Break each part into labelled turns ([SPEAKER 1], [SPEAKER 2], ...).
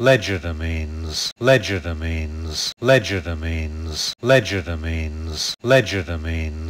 [SPEAKER 1] legitimines, legitimines, legitimines, legitimines, legitimines.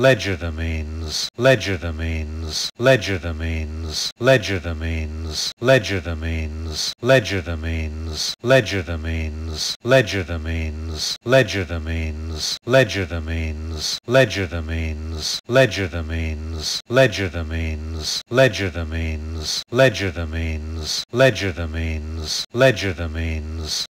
[SPEAKER 1] legitimines, legitimines, legitimines, legitimines, legitimines, legitimines, legitimines, legitimines, legitimines, legitimines, legitimines, legitimines, legitimines, legitimines, legitimines, legitimines,
[SPEAKER 2] legitimines,